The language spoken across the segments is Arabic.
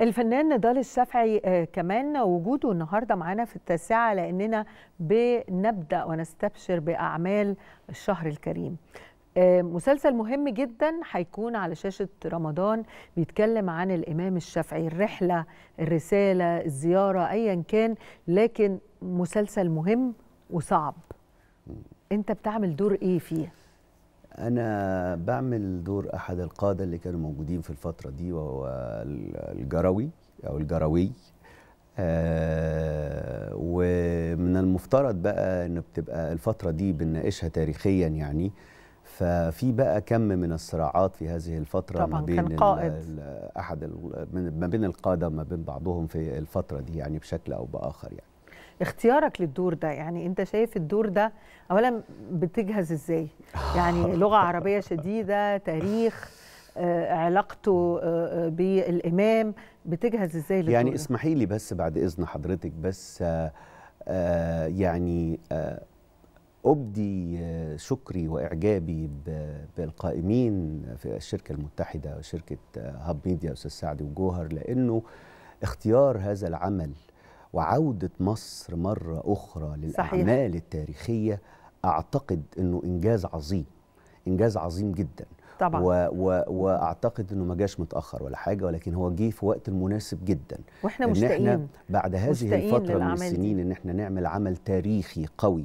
الفنان نضال الشافعي آه، كمان وجوده النهارده معانا في التاسعه لاننا بنبدا ونستبشر باعمال الشهر الكريم. آه، مسلسل مهم جدا هيكون على شاشه رمضان بيتكلم عن الامام الشافعي الرحله الرساله الزياره ايا كان لكن مسلسل مهم وصعب. انت بتعمل دور ايه فيه؟ انا بعمل دور احد القاده اللي كانوا موجودين في الفتره دي وهو الجروي او الجروي آه ومن المفترض بقى ان بتبقى الفتره دي بنناقشها تاريخيا يعني ففي بقى كم من الصراعات في هذه الفتره طبعاً ما بين كان قائد. ال احد ما بين القاده ما بين بعضهم في الفتره دي يعني بشكل او باخر يعني اختيارك للدور ده يعني انت شايف الدور ده اولا بتجهز ازاي يعني لغه عربيه شديده تاريخ آه، علاقته آه، آه، بالامام بتجهز ازاي للدور يعني اسمحي لي بس بعد اذن حضرتك بس يعني أبدي شكري وإعجابي بالقائمين في الشركة المتحدة وشركة هاب ميديا أستاذ سعد وجوهر لأنه اختيار هذا العمل وعودة مصر مرة أخرى للأعمال صحيح. التاريخية أعتقد أنه إنجاز عظيم إنجاز عظيم جدا طبعا و و واعتقد انه ما جاش متاخر ولا حاجه ولكن هو جه في وقت المناسب جدا واحنا مشتاقين احنا بعد هذه الفتره من السنين ان احنا نعمل عمل تاريخي قوي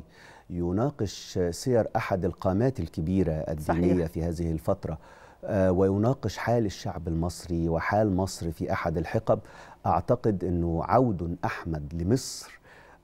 يناقش سير احد القامات الكبيره الدينيه صحيح. في هذه الفتره آه، ويناقش حال الشعب المصري وحال مصر في أحد الحقب أعتقد أنه عود أحمد لمصر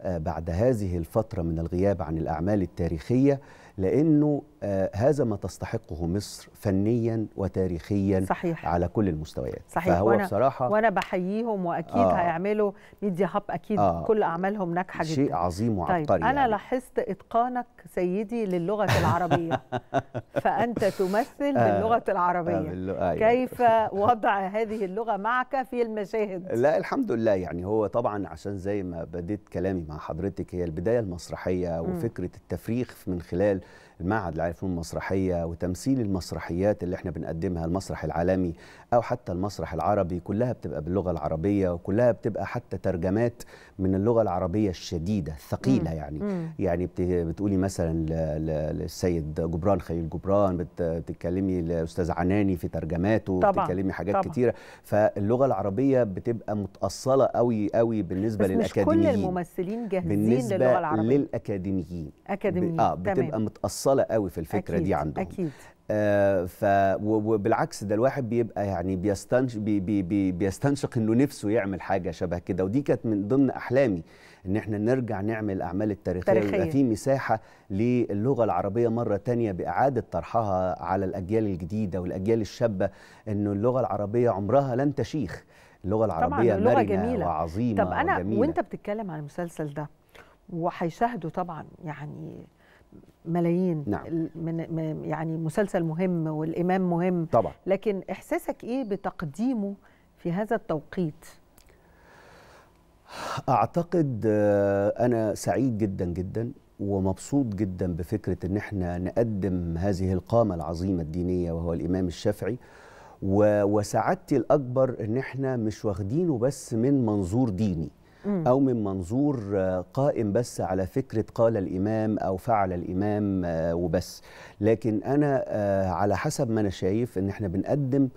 بعد هذه الفترة من الغياب عن الأعمال التاريخية لأنه آه، هذا ما تستحقه مصر فنيا وتاريخيا صحيح. على كل المستويات صحيح. فهو وأنا بصراحة وأنا بحييهم وأكيد آه هيعملوا ميديا هاب أكيد آه كل أعمالهم ناجحة جدا شيء عظيم طيب، وعبقري طيب أنا يعني. لاحظت إتقانك سيدي للغة العربية فأنت تمثل آه باللغة آه، العربية آه باللغة يعني. كيف وضع هذه اللغة معك في المشاهد؟ لا الحمد لله يعني هو طبعا عشان زي ما بديت كلامي مع مع حضرتك هي البدايه المسرحيه وفكره التفريخ من خلال المعهد العالي للفنون المسرحيه وتمثيل المسرحيات اللي احنا بنقدمها المسرح العالمي او حتى المسرح العربي كلها بتبقى باللغه العربيه وكلها بتبقى حتى ترجمات من اللغه العربيه الشديده الثقيله يعني يعني بتقولي مثلا للسيد جبران خليل جبران بتتكلمي لاستاذ عناني في ترجماته طبعا. بتتكلمي حاجات طبعا. كتيره فاللغه العربيه بتبقى متاصله قوي قوي بالنسبه بس للاكاديميين مش كل الممثلين مجهزين بالنسبة للغه العربيه للاكاديميين اكاديميين ب... اه بتبقى تمام. متاصله قوي في الفكره أكيد. دي عندهم اكيد آه ف وبالعكس ده الواحد بيبقى يعني بيستنش بي بي بي بيستنشق انه نفسه يعمل حاجه شبه كده ودي كانت من ضمن احلامي ان احنا نرجع نعمل اعمال التاريخيه ويبقى في مساحه للغه العربيه مره تانية باعاده طرحها على الاجيال الجديده والاجيال الشابه انه اللغه العربيه عمرها لن تشيخ اللغه العربيه طبعا اللغه جميله وعظيمه طب انا وجميلة. وانت بتتكلم عن المسلسل ده وهيشاهده طبعا يعني ملايين نعم. من يعني مسلسل مهم والامام مهم طبعا لكن احساسك ايه بتقديمه في هذا التوقيت اعتقد آه، انا سعيد جدا جدا ومبسوط جدا بفكره ان احنا نقدم هذه القامه العظيمه الدينيه وهو الامام الشافعي وسعادتي الاكبر ان احنا مش واخدينه بس من منظور ديني او من منظور آه، قائم بس على فكره قال الامام او فعل الامام آه، وبس لكن انا آه، على حسب ما انا شايف ان احنا بنقدم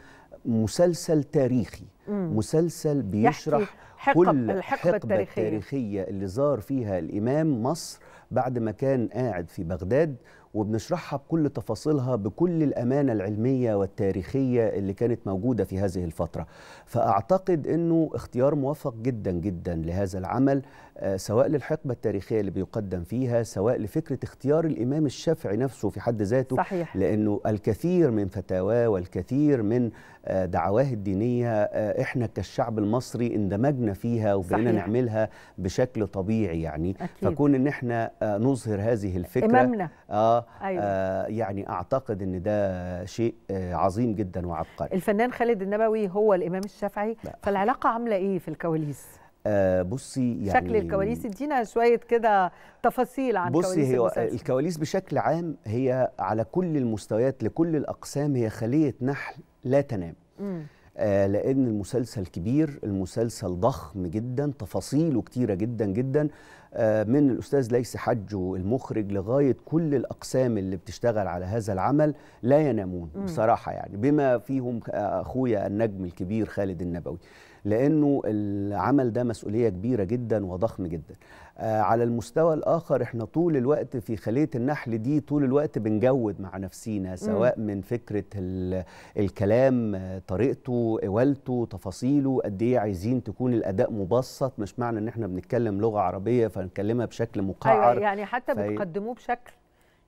مسلسل تاريخي مسلسل بيشرح حقب كل الحقبة التاريخية. التاريخية اللي زار فيها الإمام مصر بعد ما كان قاعد في بغداد وبنشرحها بكل تفاصيلها بكل الأمانة العلمية والتاريخية اللي كانت موجودة في هذه الفترة فأعتقد أنه اختيار موفق جدا جدا لهذا العمل آه، سواء للحقبة التاريخية اللي بيقدم فيها سواء لفكرة اختيار الإمام الشافعي نفسه في حد ذاته صحيح. لأنه الكثير من فتاواه والكثير من آه، دعواه الدينية آه، إحنا كالشعب المصري اندمجنا فيها وبقينا نعملها بشكل طبيعي يعني أكيد. فكون إن إحنا نظهر هذه الفكرة إمامنا. آه, أيوة. آه يعني أعتقد إن ده شيء عظيم جدا وعبقري الفنان خالد النبوي هو الإمام الشافعي فالعلاقة عاملة إيه في الكواليس؟ آه بصي يعني شكل الكواليس ادينا شويه كده تفاصيل عن بصي هي الكواليس بشكل عام هي على كل المستويات لكل الاقسام هي خليه نحل لا تنام آه لان المسلسل كبير المسلسل ضخم جدا تفاصيله كتيره جدا جدا آه من الاستاذ ليس حجه المخرج لغايه كل الاقسام اللي بتشتغل على هذا العمل لا ينامون مم. بصراحه يعني بما فيهم اخويا النجم الكبير خالد النبوي لانه العمل ده مسؤوليه كبيره جدا وضخم جدا آه، على المستوى الاخر احنا طول الوقت في خليه النحل دي طول الوقت بنجود مع نفسينا سواء من فكره الكلام آه، طريقته قوالته تفاصيله قد ايه عايزين تكون الاداء مبسط مش معنى ان احنا بنتكلم لغه عربيه فنكلمها بشكل مقعر أيوة يعني حتى بتقدموه بشكل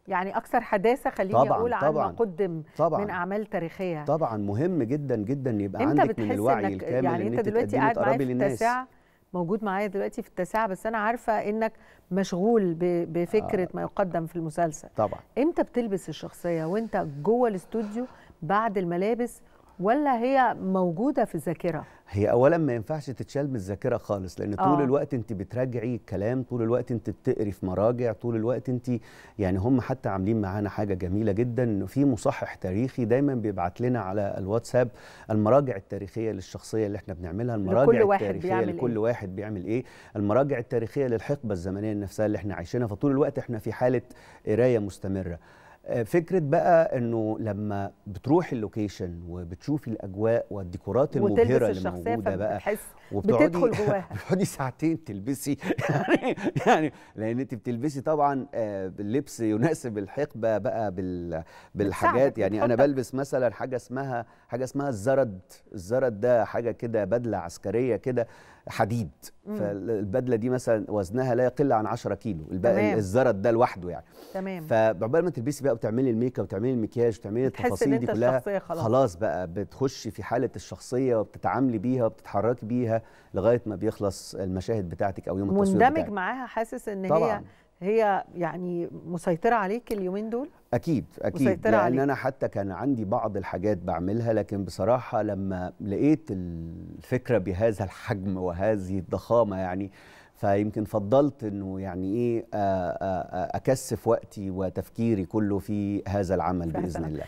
يعني اكثر حداثه خليني طبعًا اقول عن طبعًا ما قدم طبعًا من اعمال تاريخيه طبعا مهم جدا جدا يبقى عندك من الوعي إنك الكامل يعني ان انت دلوقتي قاعد معايا في التاسعه موجود معايا دلوقتي في التاسعه بس انا عارفه انك مشغول بفكره آه. ما يقدم في المسلسل طبعا امتى بتلبس الشخصيه وانت جوه الاستوديو بعد الملابس ولا هي موجوده في الذاكره هي اولا ما ينفعش تتشال من الذاكره خالص لان طول آه. الوقت انت بتراجعي الكلام طول الوقت انت بتقري في مراجع طول الوقت انت يعني هم حتى عاملين معانا حاجه جميله جدا انه في مصحح تاريخي دايما بيبعت لنا على الواتساب المراجع التاريخيه للشخصيه اللي احنا بنعملها المراجع لكل واحد التاريخيه بيعمل لكل إيه؟ واحد بيعمل ايه المراجع التاريخيه للحقبه الزمنيه نفسها اللي احنا عايشينها فطول الوقت احنا في حاله قرايه مستمره فكره بقى انه لما بتروح اللوكيشن وبتشوفي الاجواء والديكورات المبهره اللي موجوده بقى وبتقعدي بتدخل جواها بتقعدي ساعتين تلبسي يعني لان انت بتلبسي طبعا آه، لبس يناسب الحقبه بقى بالحاجات يعني انا بلبس مثلا حاجه اسمها حاجه اسمها الزرد الزرد ده حاجه كده بدله عسكريه كده حديد فالبدله دي مثلا وزنها لا يقل عن 10 كيلو الزرد ده لوحده يعني تمام فعقبال ما تلبسي بقى بتعملي الميك اب وتعملي المكياج وتعملي التفاصيل دي كلها خلاص. خلاص بقى بتخشي في حاله الشخصيه وبتتعاملي بيها وبتتحركي بيها لغايه ما بيخلص المشاهد بتاعتك او يوم التصوير مندمج معاها حاسس ان طبعًا. هي هي يعني مسيطره عليك اليومين دول اكيد اكيد لان عليك. انا حتى كان عندي بعض الحاجات بعملها لكن بصراحه لما لقيت الفكره بهذا الحجم وهذه الضخامه يعني فيمكن فضلت انه يعني ايه اكثف وقتي وتفكيري كله في هذا العمل باذن الله